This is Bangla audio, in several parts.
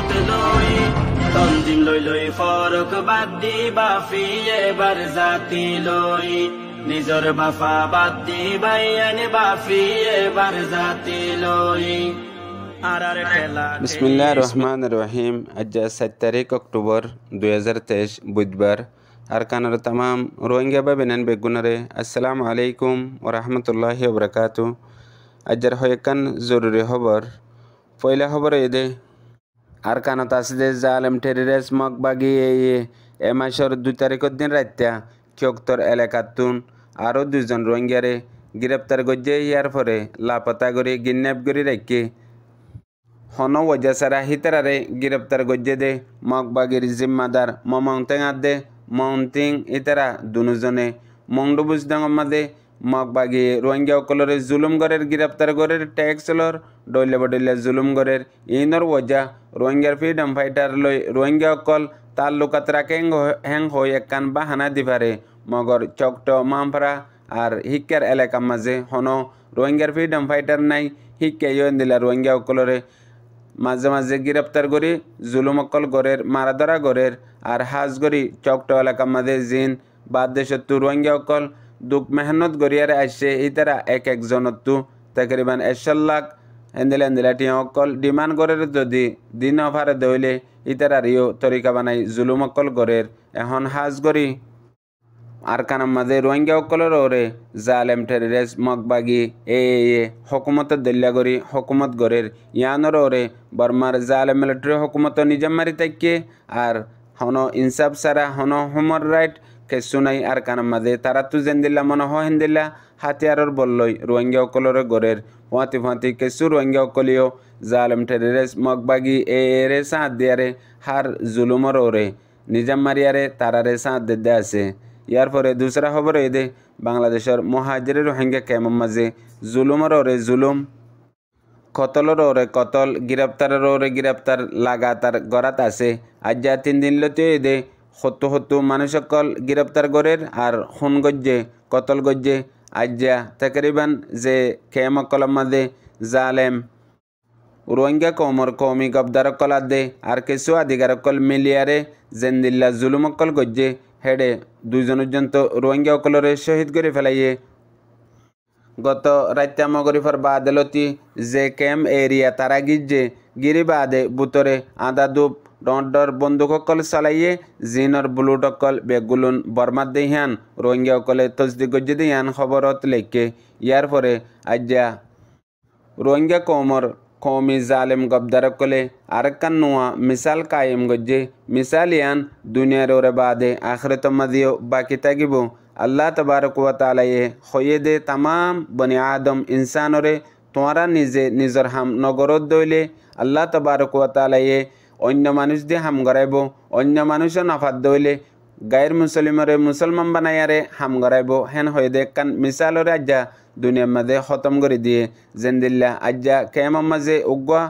মত লই তন্দিম লই লই ফরক বাদ দি বাফি এবার জাতি লই নিজর বাফা বাদ দি বাইয়ান বাফি এবার জাতি লই বিসমিল্লা রহমান রহিম আজ সাত তারিখ অক্টোবর দুই হাজার তেইশ বুধবার আর কানার তাম রোহিঙ্গা বা বেনান বেগুনরে আসসালামু আলাইকুম ওরহমতুল্লাহি ওবরাকাতু আজ্জার হয়েকান জরুরি খবর পয়লা খবর এদে আর আরকানত আসিদে জালেম টেরিরেস মগবাগি এই এ মাসের দুই তারিখের দিন রাত্যা ক্ষক্তর এলাকাতুন আরও দুজন রোহিঙ্গারে গ্রেপ্তার করছে ইয়ার পরে লাপাতা করে গিন্যাপ করে রাখি হন ওজাসারা হিতারারে গ্রেপ্তার করছে দে মগবাগির জিম্মাদার মমংতেং আদে মংতিং ইতারা দুজনে মংডুবুজ ডাঙমাদে মগবাগি রোহিঙ্গা কলরে জুলুম গরের গিরফতার ট্যাক্স লর ডলে বডলে জুলুম গরের ইনর ওজা রোহিঙ্গার ফ্রিডম ফাইটার লই রোহিঙ্গা কল তার লুকাত রাখেং হ্যাং হই একান বাহানা দিবারে মগর চকট মামফরা আর হিকার এলাকার মাঝে হন রোহিঙ্গার ফ্রিডম ফাইটার নাই শিক্ষাই দিলা রোহিঙ্গা কলরে মাঝে মাঝে গ্রেপ্তার করি জুলুমকল গড়ের মারাদরা গড়ের আর হাজগড়ি চকট এলাকার মাঝে জিন বাদ দেশত্ব রোহিঙ্গা অকল দুখ মেহনত গড়িয়ারে আসছে এই তারা এক একজনতো তাকরিবান এশাল লাখ এন্দেলা এন্দেলাটি অকল ডিমান্ড গড়ের যদি দিন অফারে দইলে ইতারা রিও তরিকা বানাই জুলুম অকল গড়ের এখন হাজ গড়ি আর কানাম মাঝে রোহিঙ্গা অকলের ওরে জালেম টেরিরেস মগবাগি এ এ হকুমত দলিয়া গড়ি হকুমত গড়ের ইয়ানোর ওরে বর্মার জালেম মিলিটারি হকুমত মারি তাইকে আর হন ইনসাফ সারা হন হোমর রাইট কেঁচু নাই আর কানার মাঝে তারা তো যেন দিল্লা মনে হয় হেন দিল্লা হাতিয়াৰৰ বল্লই ৰোহিংগীয়াসকলৰে গড়েৰ ফুৱাতি কেসু কেঁচু অকলিও জালম ঠেৰেৰে মগবাগী এৰে সাঁত দিয়াৰে হাৰ জুলুমৰ ওৰে নিজাম মাৰিয়াৰে তারারে সাঁত দেদা আছে ইয়াৰ পরে দুচৰা খবৰ দে বাংলাদেশৰ মহাজিৰে রোহিঙ্গা কেমন মাজে জুলুমৰ ওরে জুলুম কতলর ওরে কতল গিৰফতাৰৰ ওরে গিরফতার লাগাতার গড়াত আছে তিন তিনিদিন এ দে সত্য সত্য মানুষসকল গ্রেপ্তার করের আর খুন গজ্জে কতল গজ্জে আজ্জা তেকরিবান যে খেমকলম মাদে জালেম রোহিঙ্গা কৌমর কৌমি গবদারকল দে আর কিছু আধিকারকল মিলিয়ারে জেন্দিল্লা জুলুমকল গজ্জে হেডে দুইজন পর্যন্ত রোহিঙ্গা অকলরে শহীদ করে ফেলাইয়ে গত রাত্যা মগরিফর বা আদালতি যে কেম এরিয়া তারা গিজে গিরিবাদে বুতরে আদা দুপ ডৰ বন্দুকসকল চালাইয়ে জিনৰ বুলুটকল বেগুলুন বৰ্মা দেহিয়ান ৰোহিংগীয়াসকলে তজদি গজ্জি দেহিয়ান খবৰত লেখে ইয়াৰ পৰে আজ্ঞা ৰোহিংগীয়া কৌমৰ কৌমি জালেম গবদাৰকলে আৰকান নোৱা মিছাল কায়েম গজ্জে মিছাল ইয়ান দুনিয়াৰ ওৰে বাদে আখৰত মাজিও বাকী থাকিব আল্লাহ তবাৰকালায়ে সয়ে দে তাম বনি আদম ইনচানৰে তোঁৱৰা নিজে নিজৰ হাম নগৰত দৈলে আল্লাহ তবাৰকালায়ে অন্য মানুষ দিয়ে হাম গড়াইব অন্য মানুষও নাফাত দৈলে গায়ের মুসলিমরে মুসলমান বানাইয়ারে হাম গড়াইব হেন হয়ে দেখ কান মিসালরে আজ্জা দুনিয়ার মাঝে খতম করে দিয়ে জেন দিল্লা আজ্জা কেমন মাজে উগুয়া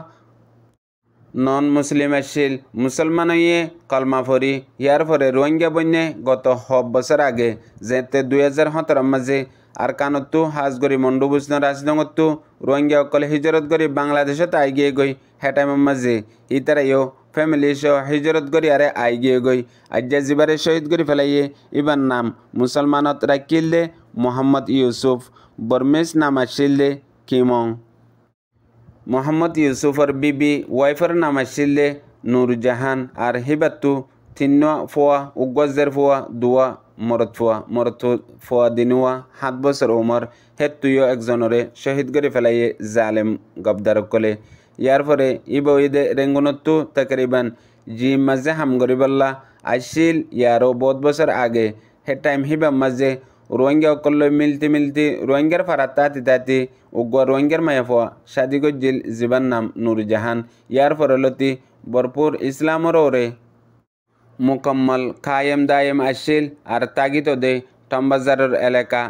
নন মুসলিম আসছিল মুসলমান হইয়ে কলমা ফরি ইয়ার পরে রোহিঙ্গা বন্যে গত সব বছর আগে যেতে দুই হাজার সতেরোর মাঝে আর কানত্তু হাজ গরি মন্ডুবুষ্ণ রাশিদঙ্গত্তু রোহিঙ্গা অকলে হিজরত গরি বাংলাদেশত আই গিয়ে গই হেটাইমের মাঝে ইতারা ইয় ফ্যামিলি সহ হিজরত গরি আরে আই গিয়ে গই আজ্জা জিবারে শহীদ গরি ফেলাইয়ে ইবার নাম মুসলমানত রাখিল দে মোহাম্মদ ইউসুফ বর্মেশ নাম আসিল দে কিমং মোহাম্মদ ইউসুফর বিবি ওয়াইফের নাম আসিল দে নুরজাহান আর হিবাত্তু থিন্ন ফোয়া উগজের ফোয়া দুয়া মরতফুয়া মরতফুয়া দিনুয়া সাত বছৰ উমর হেত তুইও একজনৰে শ্বহীদ কৰি পেলাইয়ে জালেম গবদার ক'লে ইয়াৰ পৰে ই বৈদে ৰেংগুনতো তকৰিবান জি মাজে হামগৰিবাল্লা আছিল ইয়াৰো বহুত বছৰ আগে সেই টাইম হিবা মাজে রোহিঙ্গাসকলে মিলতে মিলতে রোহিঙ্গার ফারাত তাঁতি তাঁতি উগুয়া রোহিঙ্গার মায়া ফোয়া সাদিগজ্জিল জীবান নাম নুরজাহান ইয়ার ফরলতি বরপুর ইসলামর ওরে মোকাম্মল কায়েম দায়েম আসিল আর তাগিদে টম্বাজারের এলাকা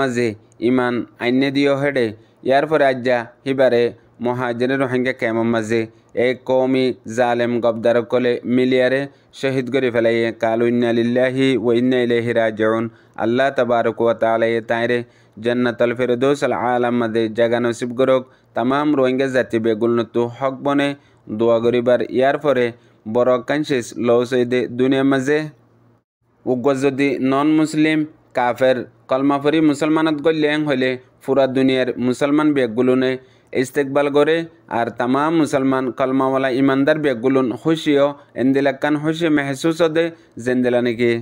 মাঝে ইমান আইনে দিও হেডে ইয়ার পরে আজ্জা হিবারে মহাজেনে রোহিঙ্গা ক্যামের মাঝে এ কৌমি জালেম গবদার কলে মিলিয়ারে শহীদ করে ফেলাইয়ে কালুইনালিল্লাহি ওইনাইলাহি জন আল্লাহ তবারক ও তালাইয়ে তাইরে জন্নাতল ফেরদৌস আল মাঝে জাগা নসিব গরক তাম রোহিঙ্গা জাতি নতু হক বনে দোয়া গরিবার ইয়ার পরে boro kanches lowsoyde duniya maze ugos jodi non muslim kafer কলমাফৰি মুছলমানত গলিয়েং হ'লে ফুৰা দুনিয়াৰ মুছলমান বেগগুলোনে ইষ্টেকবাল কৰে আৰু তামাম মুছলমান কলমাৱালা ইমানদাৰ বেগগুলোন হৈছিয় এন্দিলাকান হৈছে মেহেচুচ দে জেন্দেলা নেকি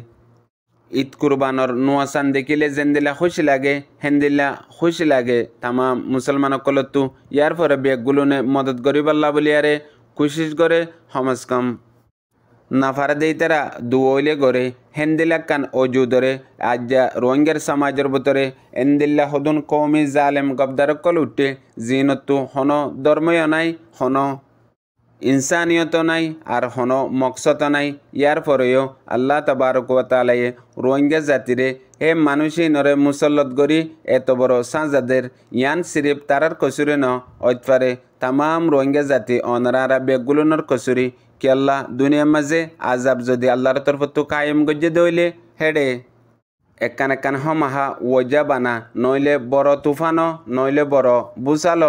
ঈদ কুৰবানৰ নোৱাচান দেখিলে জেন্দেলা হৈছে লাগে হেন্দেলা হৈছে লাগে তামাম মুছলমানসকলতো ইয়াৰ পৰা বেগগুলোনে মদত কৰিবলা বুলিয়াৰে कोशिश करे हमस কম নাফার দেইতারা দুওলে গড়ে হেন্দিলাক্কান অজু ধরে আজ্জা রোহিঙ্গার সমাজের ভিতরে এন্দিল্লা হদুন কৌমি জালেম কল উঠে জিনতো হন ধর্ময় নাই হন ইনসানিয়ত নাই আর হন মকসত নাই ইয়ার পরেও আল্লাহ তবারকালায়ে রোহিঙ্গা জাতিরে এ মানুষই নরে মুসল্লত গড়ি এত বড় সাঁজাদের ইয়ান সিরিপ তারার কসুরে ন অতফারে তামাম ৰোহিংগা জাতি অনৰা বেগুলনৰ কচুৰি কেলা দুনিয়া মাজে আজাব যদি আল্লাৰ তৰফতো কায়েম গজ্জে দৌলে হেৰে একান একান সমাহা ৱজা বানা নইলে বৰ তুফান নইলে বৰ বুচাল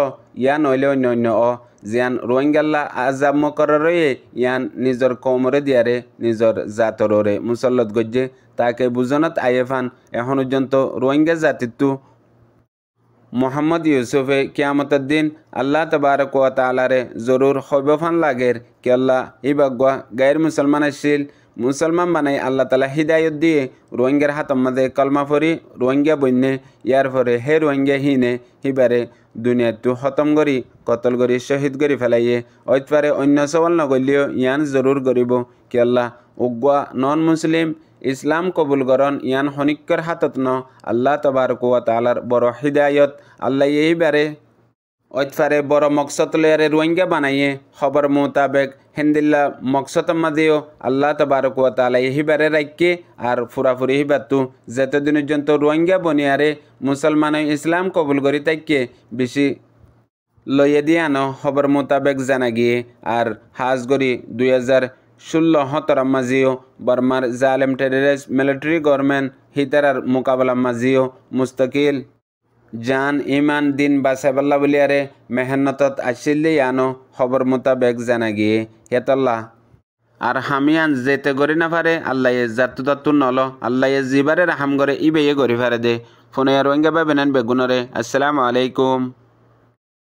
ইয়া নইলে অন্য অন্য অ জিয়ান ৰোহিংগাল্লা আজাব মকৰৰে ইয়ান নিজৰ কমৰে দিয়াৰে নিজৰ জাতৰৰে মুছল্লত গজ্জে তাকে বুজনত আয়েফান এখন পৰ্যন্ত ৰোহিংগা জাতিটো মহম্মদ ইউসুফে কিয়ামতেৰ দিন আল্লাহ তবাৰক তালাৰে জৰুৰ জৰুৰ সভ্যফান লাগেৰ কি আল্লাহ এই বাগুয়া গায়েৰ মুছলমান আসছিল মুসলমান বানাই আল্লাহ তালা হৃদায়ত দিয়ে ৰোহিংগাৰ হাতম মাঝে কলমা ফৰি ৰোহিংগা বন্যে ইয়াৰ ফৰে হে ৰোহিঙ্গা হিনে হিবাৰে দুনিয়াটো খতম কৰি কটল কৰি শ্বহীদ কৰি ফেলাইয়ে ঐতাৰে অন্য সবল নগলিও ইয়ান জৰুৰ কৰিব কি আল্লাহ উগুয়া নন মুছলিম ইসলাম কবুল গরণ ইয়ান হনিক্যর হাতত ন আল্লাহ তবার কুয়াতালার বড় হৃদায়ত আল্লাহ এইবারে অতফারে বড় মকসদ লয়ারে রোহিঙ্গা বানাইয়ে খবর মোতাবেক হেন্দিল্লা মকসদ মাদেও আল্লাহ তবারকালা এহিবারে রাখকে আর ফুরাফুরি হিবাতু যেতদিনের জন্ত রোহিঙ্গা বনিয়ারে মুসলমানে ইসলাম কবুল করি তাইকে বেশি লইয়ে দিয়ে আনো খবর মোতাবেক জানা গিয়ে আর হাজ করি দুই হাজার ষোল্লহ তরা মাজিও বর্মার জালেম টেরিস মিলিটারি গভর্নমেন্ট হিতারার মোকাবেলা মাজিও মুস্তকিল জান ইমান দিন বা সেবাল্লা বুলিয়ারে মেহনতত আসিলে আনো খবর মোতাবেক জানা গিয়ে হেতল্লা আর হামিয়ান যেতে গড়ি না পারে আল্লাহ জাতু তাত্তু নল আল্লাহ জিবারে হাম করে ইবে গড়ি ফারে দে ফোনে আর বা বেনান বেগুনরে আসসালামু আলাইকুম